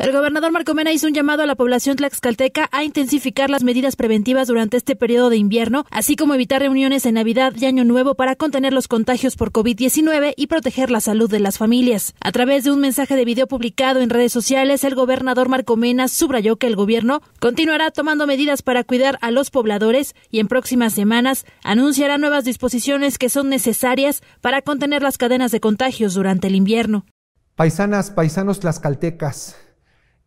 El gobernador Marco Mena hizo un llamado a la población tlaxcalteca a intensificar las medidas preventivas durante este periodo de invierno, así como evitar reuniones en Navidad y Año Nuevo para contener los contagios por COVID-19 y proteger la salud de las familias. A través de un mensaje de video publicado en redes sociales, el gobernador Marco Mena subrayó que el gobierno continuará tomando medidas para cuidar a los pobladores y en próximas semanas anunciará nuevas disposiciones que son necesarias para contener las cadenas de contagios durante el invierno. Paisanas, paisanos tlaxcaltecas,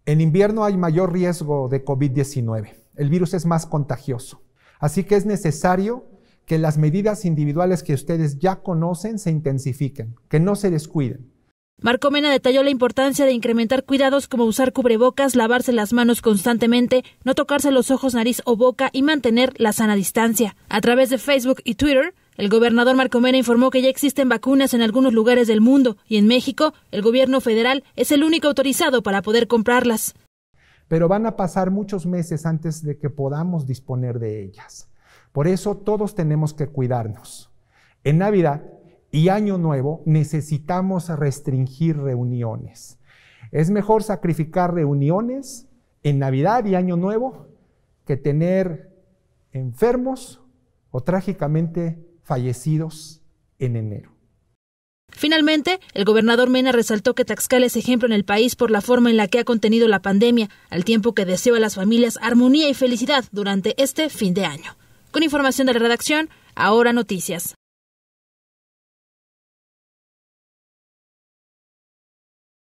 en invierno hay mayor riesgo de COVID-19. El virus es más contagioso. Así que es necesario que las medidas individuales que ustedes ya conocen se intensifiquen, que no se descuiden. Marco Mena detalló la importancia de incrementar cuidados como usar cubrebocas, lavarse las manos constantemente, no tocarse los ojos, nariz o boca y mantener la sana distancia. A través de Facebook y Twitter, el gobernador Marco Mena informó que ya existen vacunas en algunos lugares del mundo y en México el gobierno federal es el único autorizado para poder comprarlas. Pero van a pasar muchos meses antes de que podamos disponer de ellas. Por eso todos tenemos que cuidarnos. En Navidad y Año Nuevo necesitamos restringir reuniones. Es mejor sacrificar reuniones en Navidad y Año Nuevo que tener enfermos o trágicamente fallecidos en enero. Finalmente, el gobernador Mena resaltó que Taxcala es ejemplo en el país por la forma en la que ha contenido la pandemia, al tiempo que deseó a las familias armonía y felicidad durante este fin de año. Con información de la redacción, ahora noticias.